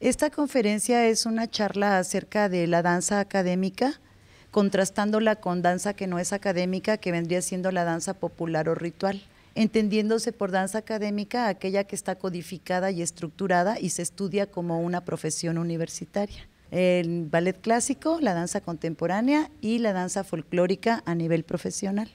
Esta conferencia es una charla acerca de la danza académica, contrastándola con danza que no es académica, que vendría siendo la danza popular o ritual entendiéndose por danza académica aquella que está codificada y estructurada y se estudia como una profesión universitaria. El ballet clásico, la danza contemporánea y la danza folclórica a nivel profesional.